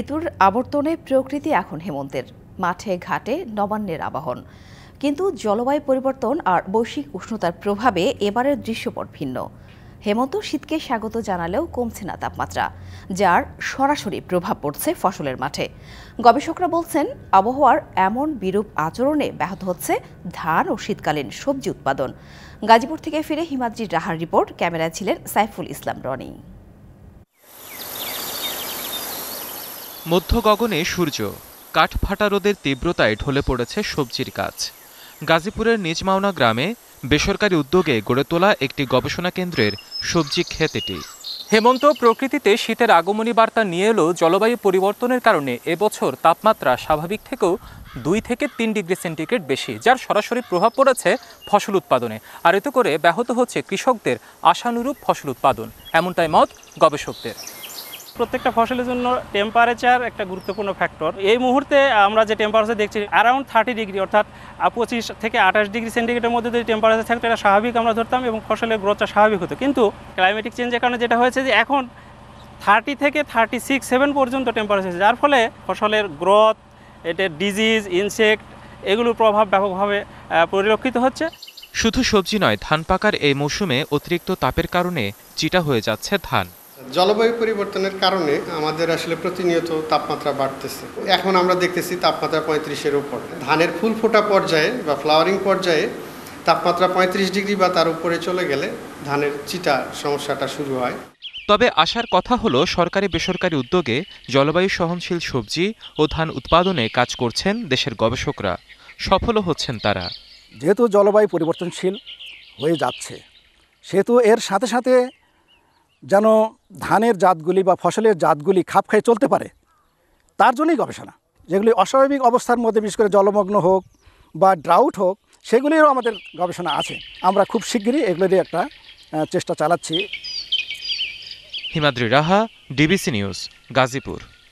ঋতুর আবর্তনে প্রকৃতি এখন হেমন্তের মাঠে ঘাটে নবান্নের আবাহন কিন্তু জলবায়ু পরিবর্তন আর বৈশ্বিক উষ্ণতার প্রভাবে এবারের দৃশ্যপট ভিন্ন হেমন্ত শীতকে স্বাগত জানালেও কমছে না তাপমাত্রা যার সরাসরি প্রভাব পড়ছে ফসলের মাঠে গবেষকরা বলছেন আবহাওয়ার এমন বিরূপ আচরণে ব্যাহত হচ্ছে ধান ও শীতকালীন সবজি উৎপাদন গাজীপুর থেকে ফিরে হিমাদ্রি রাহার রিপোর্ট ক্যামেরায় ছিলেন সাইফুল ইসলাম রনি মধ্য গগনে সূর্য কাঠফাটা রোদের তীব্রতায় ঢলে পড়েছে সবজির গাছ গাজীপুরের নিজমাওনা গ্রামে বেসরকারি উদ্যোগে গড়ে তোলা একটি গবেষণা কেন্দ্রের সবজি ক্ষেত এটি হেমন্ত প্রকৃতিতে শীতের আগমনী বার্তা নিয়ে এলো জলবায়ু পরিবর্তনের কারণে এবছর তাপমাত্রা স্বাভাবিক থেকেও দুই থেকে তিন ডিগ্রি সেন্টিগ্রেড বেশি যার সরাসরি প্রভাব পড়েছে ফসল উৎপাদনে আর এতে করে ব্যাহত হচ্ছে কৃষকদের আশানুরূপ ফসল উৎপাদন এমনটাই মত গবেষকদের প্রত্যেকটা ফসলের জন্য টেম্পারেচার একটা গুরুত্বপূর্ণ ফ্যাক্টর এই মুহূর্তে আমরা যে টেম্পারেচার দেখছি অ্যারাউন্ড থার্টি ডিগ্রি অর্থাৎ পঁচিশ থেকে আঠাশ ডিগ্রি সেন্টিগ্রেডের মধ্যে যদি টেম্পারেচার থাকতো এটা স্বাভাবিক আমরা ধরতাম এবং ফসলের গ্রোথটা স্বাভাবিক হতো কিন্তু ক্লাইমেটিক চেঞ্জের কারণে যেটা হয়েছে যে এখন থার্টি থেকে থার্টি সিক্স সেভেন পর্যন্ত টেম্পারেচার যার ফলে ফসলের গ্রোথ এটা ডিজিজ ইনসেক্ট এগুলোর প্রভাব ব্যাপকভাবে পরিলক্ষিত হচ্ছে শুধু সবজি নয় ধান পাকার এই মৌসুমে অতিরিক্ত তাপের কারণে চিটা হয়ে যাচ্ছে ধান জলবায়ু পরিবর্তনের কারণে আমাদের আসলে প্রতিনিয়ত তাপমাত্রা বাড়তেছে এখন আমরা দেখতেছি তাপমাত্রা পঁয়ত্রিশের উপর ধানের ফুল ফোটা পর্যায়ে বা ফ্লাওয়ারিং পর্যায়ে তাপমাত্রা পঁয়ত্রিশ ডিগ্রি বা তার উপরে চলে গেলে ধানের চিটা সমস্যাটা শুরু হয় তবে আসার কথা হলো সরকারি বেসরকারি উদ্যোগে জলবায়ু সহনশীল সবজি ও ধান উৎপাদনে কাজ করছেন দেশের গবেষকরা সফলও হচ্ছেন তারা যেহেতু জলবায়ু পরিবর্তনশীল হয়ে যাচ্ছে সেহেতু এর সাথে সাথে যেন ধানের জাতগুলি বা ফসলের জাতগুলি খাপ খাই চলতে পারে তার জন্যই গবেষণা যেগুলি অস্বাভাবিক অবস্থার মধ্যে বিশেষ করে জলমগ্ন হোক বা ড্রাউট হোক সেগুলিরও আমাদের গবেষণা আছে আমরা খুব শীঘ্রই এগুলো দিয়ে একটা চেষ্টা চালাচ্ছি হিমাদ্রি রাহা ডিবিসি নিউজ গাজীপুর